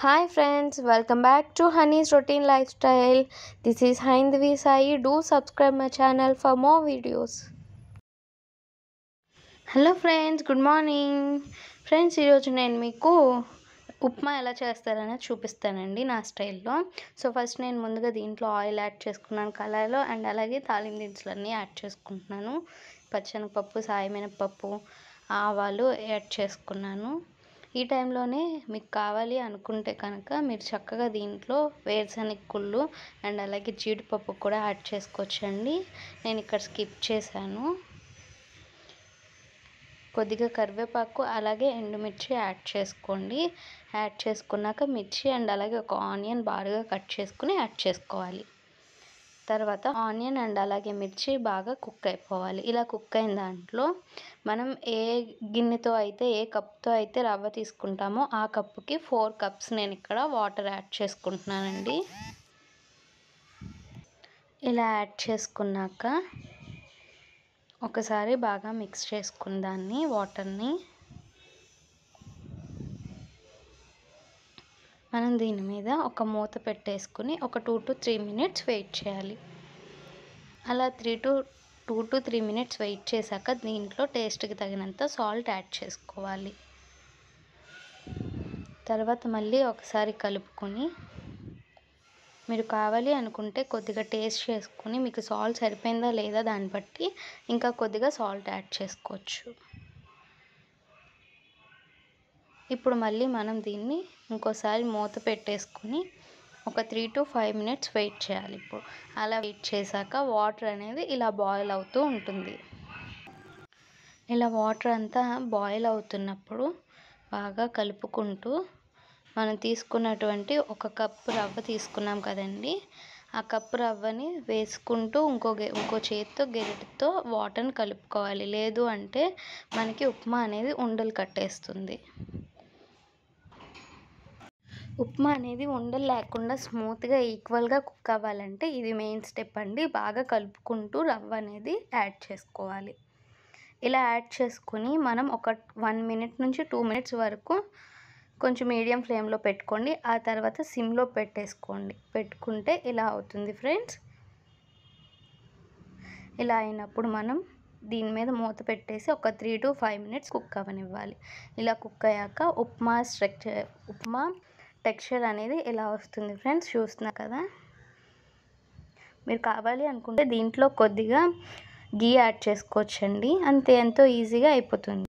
hi friends welcome back to Honey's routine life style this is Haindavi Sai do subscribe my channel for more videos hello friends good morning friends ఈరోజు నేను మీకు ఉప్మా ఎలా చేస్తారనేది చూపిస్తానండి నా స్టైల్లో సో ఫస్ట్ నేను ముందుగా దీంట్లో ఆయిల్ యాడ్ చేసుకున్నాను కళాయిలో అండ్ అలాగే తాలింపు దినుసులన్నీ యాడ్ చేసుకుంటున్నాను పచ్చనపప్పు సాయమినపప్పు ఆవాలు యాడ్ చేసుకున్నాను ఈ టైంలోనే మీకు కావాలి అనుకుంటే కనుక మీరు చక్కగా దీంట్లో వేరుశనగ కుళ్ళు అండ్ అలాగే జీడిపప్పు కూడా యాడ్ చేసుకోవచ్చండి నేను ఇక్కడ స్కిప్ చేశాను కొద్దిగా కరివేపాకు అలాగే ఎండుమిర్చి యాడ్ చేసుకోండి యాడ్ చేసుకున్నాక మిర్చి అండ్ అలాగే ఒక ఆనియన్ బారుగా కట్ చేసుకుని యాడ్ చేసుకోవాలి తర్వాత ఆనియన్ అండ్ అలాగే మిర్చి బాగా కుక్ అయిపోవాలి ఇలా కుక్ అయిన దాంట్లో మనం ఏ గిన్నెతో అయితే ఏ కప్తో అయితే రవ్వ తీసుకుంటామో ఆ కప్పుకి ఫోర్ కప్స్ నేను ఇక్కడ వాటర్ యాడ్ చేసుకుంటున్నానండి ఇలా యాడ్ చేసుకున్నాక ఒకసారి బాగా మిక్స్ చేసుకున్న దాన్ని వాటర్ని మనం దీని మీద ఒక మూత పెట్టేసుకుని ఒక two to three minutes wait చేయాలి అలా three to two to three minutes wait చేశాక దీంట్లో టేస్ట్కి తగినంత సాల్ట్ యాడ్ చేసుకోవాలి తర్వాత మళ్ళీ ఒకసారి కలుపుకొని మీరు కావాలి అనుకుంటే కొద్దిగా టేస్ట్ చేసుకుని మీకు సాల్ట్ సరిపోయిందా లేదా దాన్ని బట్టి ఇంకా కొద్దిగా సాల్ట్ యాడ్ చేసుకోవచ్చు ఇప్పుడు మళ్ళీ మనం దీన్ని ఇంకోసారి మూత పెట్టేసుకుని ఒక three to five minutes wait చేయాలి ఇప్పుడు అలా వెయిట్ చేశాక వాటర్ అనేది ఇలా బాయిల్ అవుతూ ఉంటుంది ఇలా వాటర్ అంతా బాయిల్ అవుతున్నప్పుడు బాగా కలుపుకుంటూ మనం తీసుకున్నటువంటి ఒక కప్పు రవ్వ తీసుకున్నాం కదండి ఆ కప్పు రవ్వని వేసుకుంటూ ఇంకో ఇంకో చేతితో గెరిటితో వాటర్ని కలుపుకోవాలి లేదు అంటే మనకి ఉప్మా అనేది ఉండలు కట్టేస్తుంది ఉప్మా అనేది ఉండలు లేకుండా స్మూత్గా ఈక్వల్గా కుక్ అవ్వాలంటే ఇది మెయిన్ స్టెప్ అండి బాగా కలుపుకుంటూ రవ్వ అనేది యాడ్ చేసుకోవాలి ఇలా యాడ్ చేసుకుని మనం ఒక వన్ మినిట్ నుంచి టూ మినిట్స్ వరకు కొంచెం మీడియం ఫ్లేమ్లో పెట్టుకోండి ఆ తర్వాత సిమ్లో పెట్టేసుకోండి పెట్టుకుంటే ఇలా అవుతుంది ఫ్రెండ్స్ ఇలా అయినప్పుడు మనం దీని మీద మూత పెట్టేసి ఒక three to five minutes cook అవ్వనివ్వాలి ఇలా కుక్ అయ్యాక ఉప్మా స్ట్రక్చర్ ఉప్మా టెక్స్చర్ అనేది ఇలా వస్తుంది ఫ్రెండ్స్ చూస్తున్నా కదా మీరు కావాలి అనుకుంటే దీంట్లో కొద్దిగా గీ యాడ్ చేసుకోవచ్చండి అంతే ఎంతో ఈజీగా అయిపోతుంది